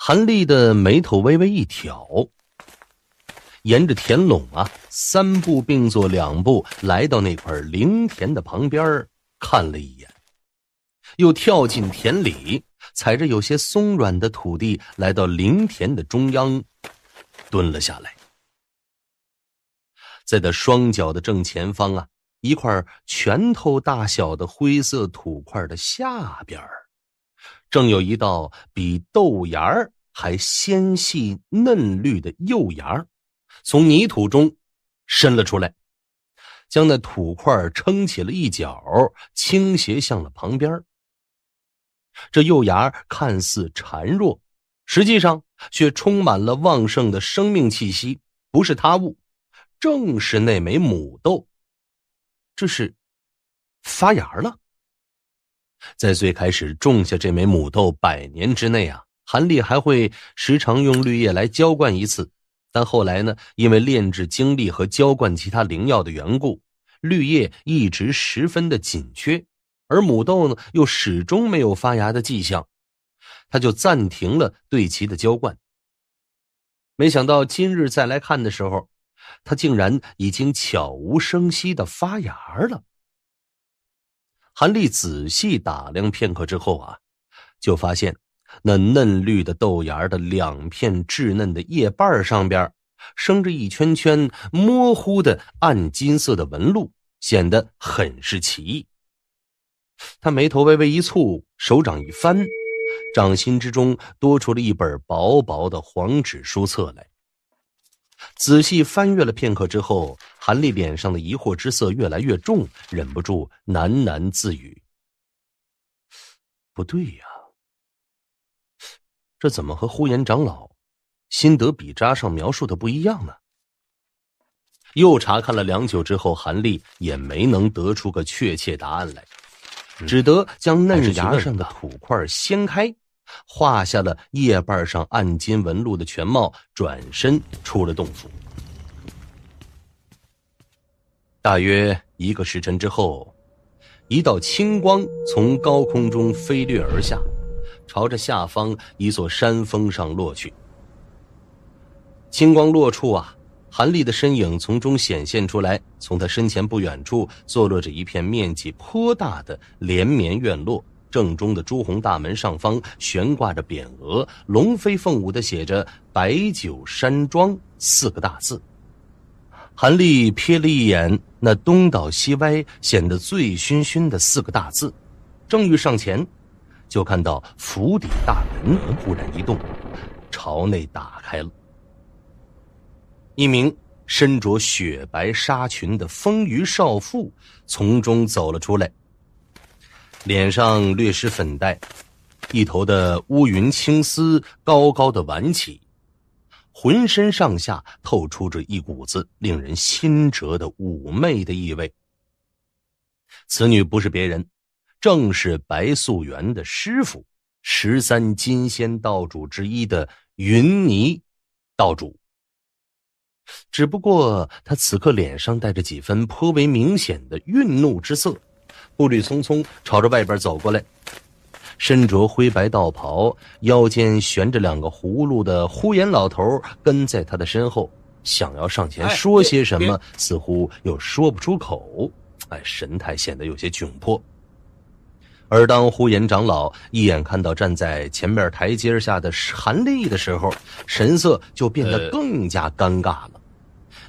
韩立的眉头微微一挑，沿着田垄啊，三步并作两步，来到那块灵田的旁边看了一眼，又跳进田里，踩着有些松软的土地，来到灵田的中央，蹲了下来。在他双脚的正前方啊，一块拳头大小的灰色土块的下边儿。正有一道比豆芽儿还纤细嫩绿的幼芽儿，从泥土中伸了出来，将那土块撑起了一角，倾斜向了旁边。这幼芽看似孱弱，实际上却充满了旺盛的生命气息。不是他物，正是那枚母豆。这是发芽了。在最开始种下这枚母豆百年之内啊，韩立还会时常用绿叶来浇灌一次。但后来呢，因为炼制精力和浇灌其他灵药的缘故，绿叶一直十分的紧缺，而母豆呢又始终没有发芽的迹象，他就暂停了对其的浇灌。没想到今日再来看的时候，它竟然已经悄无声息的发芽了。韩立仔细打量片刻之后啊，就发现那嫩绿的豆芽的两片稚嫩的叶瓣上边，生着一圈圈模糊的暗金色的纹路，显得很是奇异。他眉头微微一蹙，手掌一翻，掌心之中多出了一本薄薄的黄纸书册来。仔细翻阅了片刻之后，韩立脸上的疑惑之色越来越重，忍不住喃喃自语：“不对呀，这怎么和呼延长老心得笔扎上描述的不一样呢？”又查看了良久之后，韩立也没能得出个确切答案来，只得将嫩芽上的土块掀开。画下了叶瓣上暗金纹路的全貌，转身出了洞府。大约一个时辰之后，一道青光从高空中飞掠而下，朝着下方一座山峰上落去。青光落处啊，韩立的身影从中显现出来。从他身前不远处，坐落着一片面积颇大的连绵院落。正中的朱红大门上方悬挂着匾额，龙飞凤舞的写着“白酒山庄”四个大字。韩立瞥了一眼那东倒西歪、显得醉醺醺的四个大字，正欲上前，就看到府邸大门忽然一动，朝内打开了。一名身着雪白纱裙的丰腴少妇从中走了出来。脸上略施粉黛，一头的乌云青丝高高的挽起，浑身上下透出着一股子令人心折的妩媚的意味。此女不是别人，正是白素媛的师傅，十三金仙道主之一的云霓道主。只不过他此刻脸上带着几分颇为明显的愠怒之色。步履匆匆，朝着外边走过来，身着灰白道袍、腰间悬着两个葫芦的呼延老头跟在他的身后，想要上前说些什么，似乎又说不出口，哎，神态显得有些窘迫。而当呼延长老一眼看到站在前面台阶下的韩立的时候，神色就变得更加尴尬了，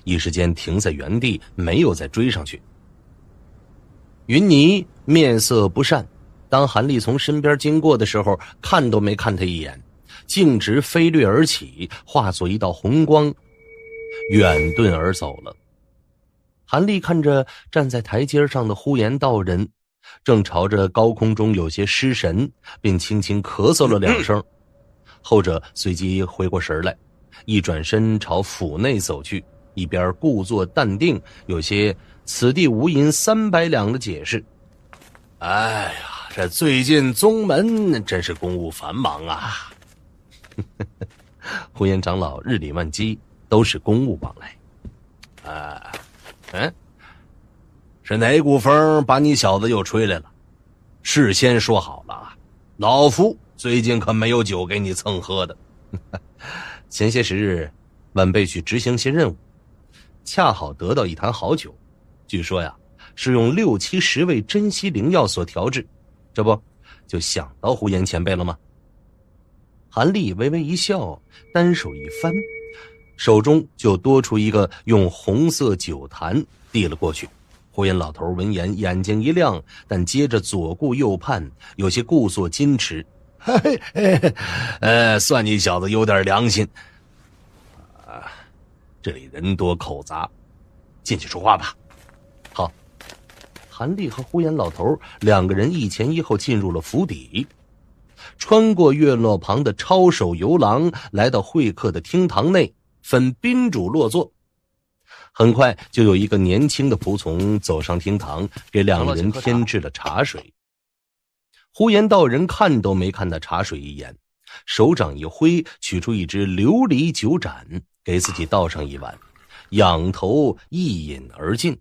一时间停在原地，没有再追上去。云霓面色不善，当韩立从身边经过的时候，看都没看他一眼，径直飞掠而起，化作一道红光，远遁而走了。韩立看着站在台阶上的呼延道人，正朝着高空中有些失神，并轻轻咳嗽了两声，后者随即回过神来，一转身朝府内走去，一边故作淡定，有些。此地无银三百两的解释。哎呀，这最近宗门真是公务繁忙啊！胡延长老日理万机，都是公务往来。啊，嗯，是哪股风把你小子又吹来了？事先说好了啊，老夫最近可没有酒给你蹭喝的。前些时日，晚辈去执行新任务，恰好得到一坛好酒。据说呀，是用六七十味珍稀灵药所调制，这不，就想到胡延前辈了吗？韩立微微一笑，单手一翻，手中就多出一个用红色酒坛递了过去。胡延老头闻言眼睛一亮，但接着左顾右盼，有些故作矜持：“嘿嘿嘿嘿，呃，算你小子有点良心。啊，这里人多口杂，进去说话吧。”韩立和呼延老头两个人一前一后进入了府邸，穿过院落旁的抄手游廊，来到会客的厅堂内，分宾主落座。很快就有一个年轻的仆从走上厅堂，给两人添置了茶水。呼延道人看都没看他茶水一眼，手掌一挥，取出一只琉璃酒盏，给自己倒上一碗，仰头一饮而尽。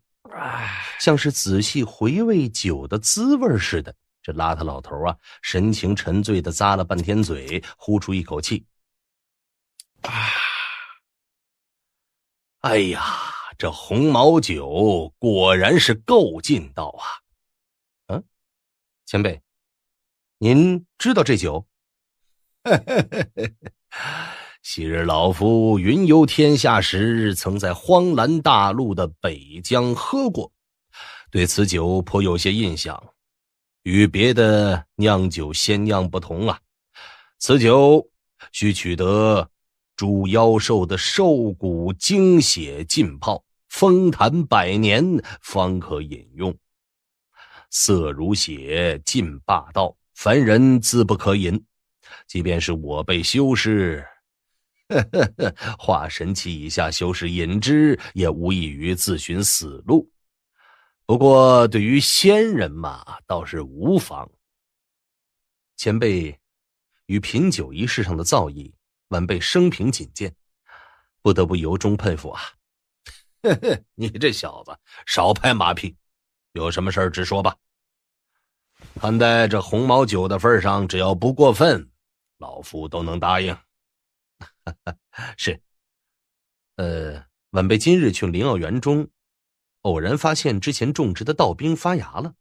像是仔细回味酒的滋味似的，这邋遢老头啊，神情沉醉的咂了半天嘴，呼出一口气。哎呀，这红毛酒果然是够劲道啊！嗯，前辈，您知道这酒？昔日老夫云游天下时，曾在荒澜大陆的北疆喝过，对此酒颇有些印象。与别的酿酒仙酿不同啊，此酒需取得猪妖兽的兽骨精血浸泡，封坛百年方可饮用。色如血，尽霸道，凡人自不可饮。即便是我辈修士。呵呵呵，化神期以下修士隐之，也无异于自寻死路。不过，对于仙人嘛，倒是无妨。前辈，与品酒一事上的造诣，晚辈生平仅见，不得不由衷佩服啊！呵 呵，你这小子少拍马屁，有什么事儿直说吧。看在这红毛酒的份上，只要不过分，老夫都能答应。是。呃，晚辈今日去灵奥园中，偶然发现之前种植的道兵发芽了。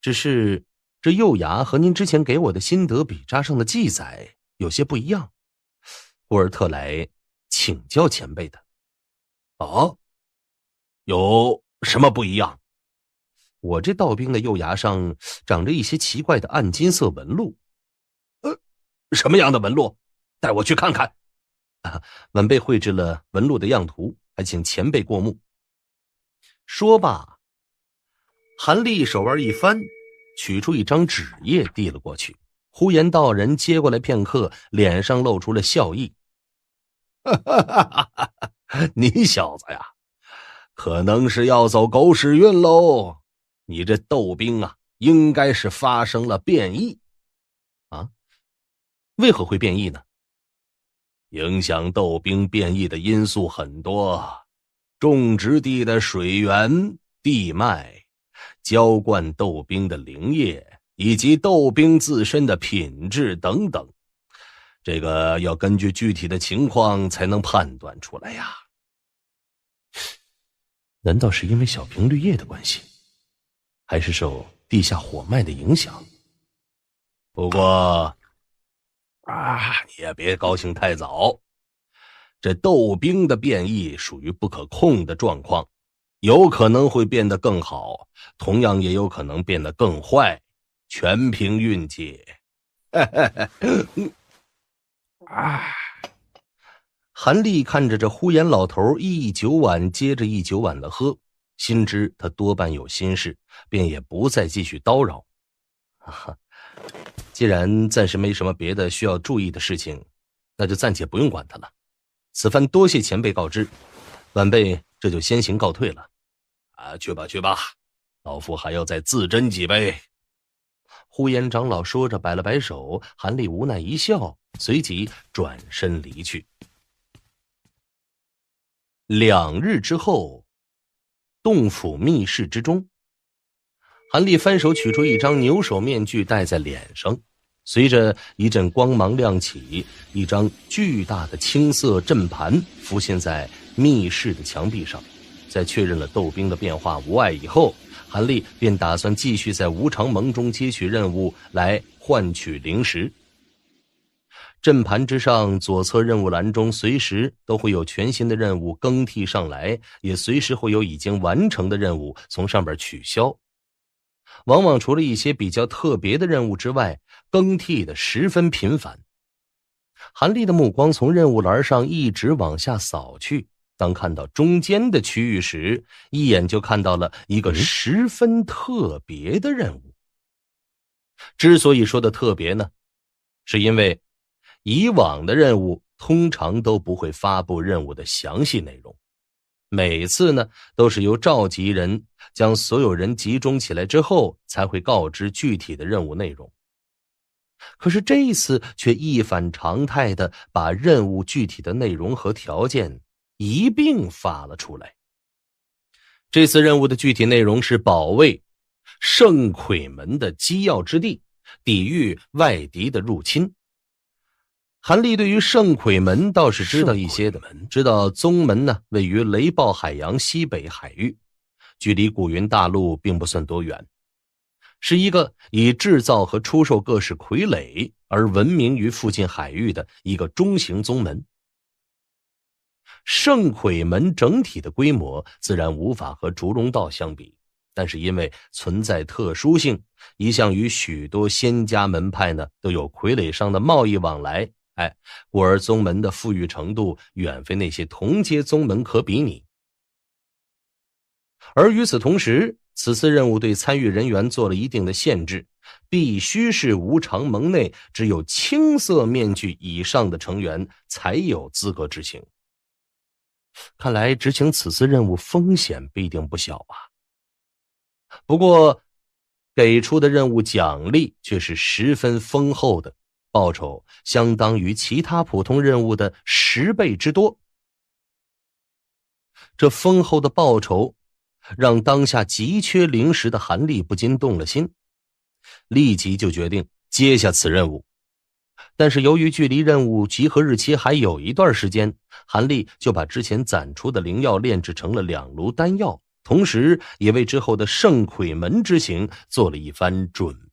只是这幼芽和您之前给我的心得笔札上的记载有些不一样，故而特来请教前辈的。哦，有什么不一样？我这道兵的幼芽上长着一些奇怪的暗金色纹路。呃，什么样的纹路？带我去看看，晚辈绘制了纹路的样图，还请前辈过目。说罢，韩立手腕一翻，取出一张纸页递了过去。呼延道人接过来片刻，脸上露出了笑意。哈哈哈哈哈！你小子呀，可能是要走狗屎运喽！你这豆兵啊，应该是发生了变异。啊？为何会变异呢？影响豆兵变异的因素很多，种植地的水源、地脉、浇灌豆兵的灵液，以及豆兵自身的品质等等，这个要根据具体的情况才能判断出来呀。难道是因为小瓶绿叶的关系，还是受地下火脉的影响？不过。啊！你也别高兴太早，这斗兵的变异属于不可控的状况，有可能会变得更好，同样也有可能变得更坏，全凭运气。啊！韩立看着这呼延老头一酒碗接着一酒碗的喝，心知他多半有心事，便也不再继续叨扰。哈。既然暂时没什么别的需要注意的事情，那就暂且不用管他了。此番多谢前辈告知，晚辈这就先行告退了。啊，去吧去吧，老夫还要再自斟几杯。呼延长老说着摆了摆手，韩立无奈一笑，随即转身离去。两日之后，洞府密室之中，韩立翻手取出一张牛首面具，戴在脸上。随着一阵光芒亮起，一张巨大的青色阵盘浮现在密室的墙壁上。在确认了斗兵的变化无碍以后，韩立便打算继续在无常盟中接取任务来换取灵石。阵盘之上，左侧任务栏中随时都会有全新的任务更替上来，也随时会有已经完成的任务从上边取消。往往除了一些比较特别的任务之外，更替的十分频繁。韩立的目光从任务栏上一直往下扫去，当看到中间的区域时，一眼就看到了一个十分特别的任务。之所以说的特别呢，是因为以往的任务通常都不会发布任务的详细内容。每次呢，都是由召集人将所有人集中起来之后，才会告知具体的任务内容。可是这一次却一反常态的把任务具体的内容和条件一并发了出来。这次任务的具体内容是保卫圣魁门的机要之地，抵御外敌的入侵。韩立对于圣傀门倒是知道一些的，知道宗门呢位于雷暴海洋西北海域，距离古云大陆并不算多远，是一个以制造和出售各式傀儡而闻名于附近海域的一个中型宗门。圣傀门整体的规模自然无法和烛龙道相比，但是因为存在特殊性，一向与许多仙家门派呢都有傀儡商的贸易往来。哎，故而宗门的富裕程度远非那些同阶宗门可比拟。而与此同时，此次任务对参与人员做了一定的限制，必须是无常盟内只有青色面具以上的成员才有资格执行。看来执行此次任务风险必定不小啊。不过，给出的任务奖励却是十分丰厚的。报酬相当于其他普通任务的十倍之多，这丰厚的报酬让当下急缺灵石的韩立不禁动了心，立即就决定接下此任务。但是由于距离任务集合日期还有一段时间，韩立就把之前攒出的灵药炼制成了两炉丹药，同时也为之后的圣魁门之行做了一番准。备。